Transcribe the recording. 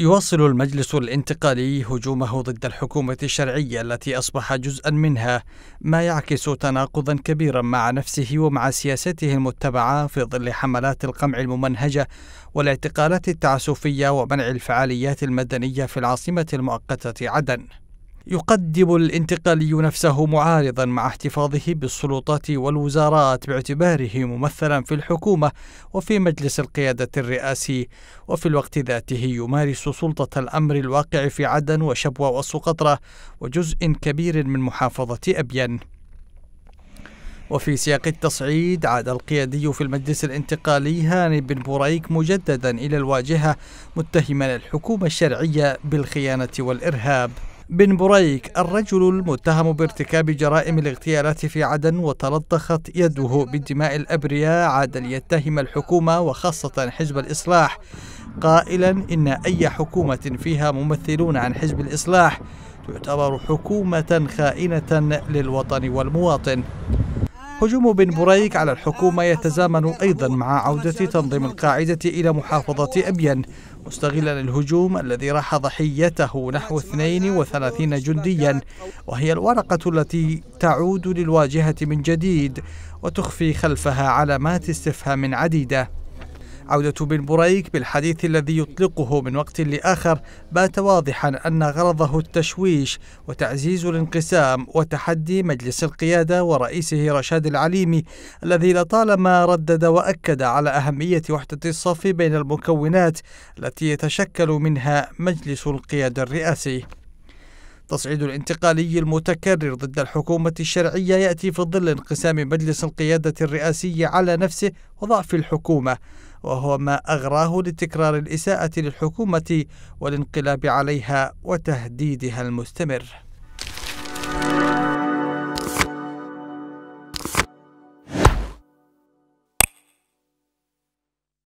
يواصل المجلس الانتقالي هجومه ضد الحكومة الشرعية التي أصبح جزءا منها ما يعكس تناقضا كبيرا مع نفسه ومع سياسته المتبعة في ظل حملات القمع الممنهجة والاعتقالات التعسفية ومنع الفعاليات المدنية في العاصمة المؤقتة عدن يقدم الانتقالي نفسه معارضا مع احتفاظه بالسلطات والوزارات باعتباره ممثلا في الحكومة وفي مجلس القيادة الرئاسي وفي الوقت ذاته يمارس سلطة الأمر الواقع في عدن وشبوة وسقطرة وجزء كبير من محافظة أبين وفي سياق التصعيد عاد القيادي في المجلس الانتقالي هاني بن بوريك مجددا إلى الواجهة متهما الحكومة الشرعية بالخيانة والإرهاب بن بريك الرجل المتهم بارتكاب جرائم الاغتيالات في عدن وتلطخت يده بدماء الأبرياء عاد ليتهم الحكومة وخاصة حزب الإصلاح قائلا إن أي حكومة فيها ممثلون عن حزب الإصلاح تعتبر حكومة خائنة للوطن والمواطن هجوم بن بريك على الحكومة يتزامن أيضا مع عودة تنظيم القاعدة إلى محافظة أبين مستغلا الهجوم الذي راح ضحيته نحو 32 جنديا وهي الورقة التي تعود للواجهة من جديد وتخفي خلفها علامات استفهام عديدة عودة بن بريك بالحديث الذي يطلقه من وقت لآخر بات واضحا أن غرضه التشويش وتعزيز الانقسام وتحدي مجلس القيادة ورئيسه رشاد العليمي الذي لطالما ردد وأكد على أهمية وحدة الصف بين المكونات التي يتشكل منها مجلس القيادة الرئاسي تصعيد الانتقالي المتكرر ضد الحكومة الشرعية يأتي في ظل انقسام مجلس القيادة الرئاسي على نفسه وضعف الحكومة وهو ما أغراه لتكرار الإساءة للحكومة والانقلاب عليها وتهديدها المستمر